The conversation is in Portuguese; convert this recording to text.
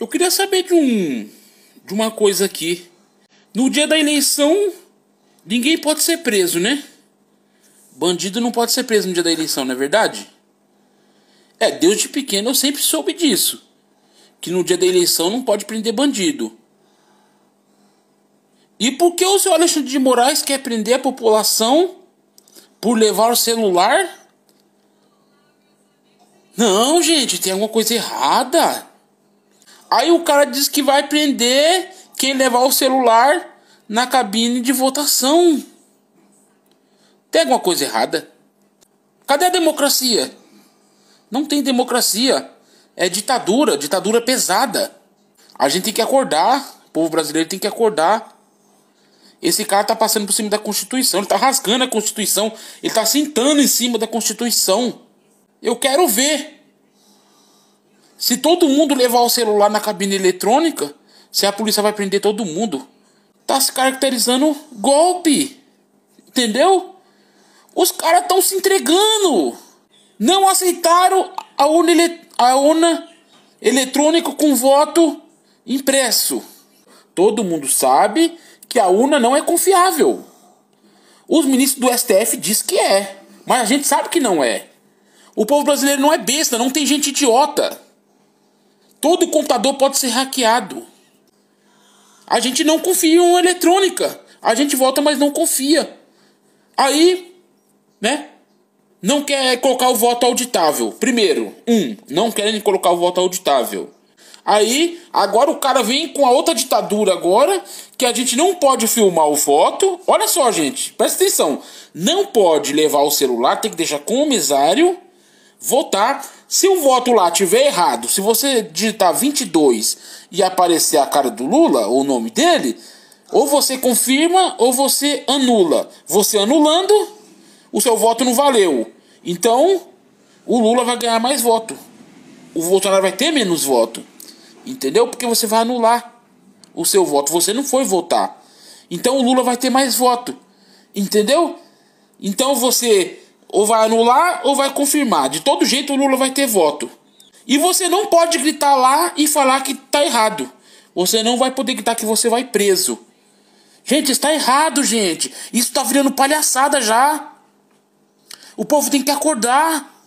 Eu queria saber de um de uma coisa aqui. No dia da eleição, ninguém pode ser preso, né? Bandido não pode ser preso no dia da eleição, não é verdade? É, desde pequeno eu sempre soube disso. Que no dia da eleição não pode prender bandido. E por que o senhor Alexandre de Moraes quer prender a população por levar o celular? Não, gente, tem alguma coisa errada. Aí o cara diz que vai prender quem levar o celular na cabine de votação. Tem alguma coisa errada? Cadê a democracia? Não tem democracia. É ditadura, ditadura pesada. A gente tem que acordar, o povo brasileiro tem que acordar. Esse cara tá passando por cima da Constituição, ele tá rasgando a Constituição, ele tá sentando em cima da Constituição. Eu quero ver se todo mundo levar o celular na cabine eletrônica, se a polícia vai prender todo mundo. Tá se caracterizando golpe. Entendeu? Os caras estão se entregando. Não aceitaram a urna, ele... a urna eletrônica com voto impresso. Todo mundo sabe que a urna não é confiável. Os ministros do STF diz que é, mas a gente sabe que não é. O povo brasileiro não é besta, não tem gente idiota. Todo computador pode ser hackeado. A gente não confia em eletrônica. A gente volta, mas não confia. Aí, né? Não quer colocar o voto auditável. Primeiro, um, não querem colocar o voto auditável. Aí, agora o cara vem com a outra ditadura agora, que a gente não pode filmar o voto. Olha só, gente, presta atenção. Não pode levar o celular, tem que deixar com o comissário votar. Se o voto lá tiver errado, se você digitar 22 e aparecer a cara do Lula, ou o nome dele, ou você confirma ou você anula. Você anulando, o seu voto não valeu. Então, o Lula vai ganhar mais voto. O Bolsonaro vai ter menos voto. Entendeu? Porque você vai anular o seu voto. Você não foi votar. Então o Lula vai ter mais voto. Entendeu? Então você ou vai anular ou vai confirmar. De todo jeito, o Lula vai ter voto. E você não pode gritar lá e falar que tá errado. Você não vai poder gritar que você vai preso. Gente, está errado, gente. Isso tá virando palhaçada já. O povo tem que acordar.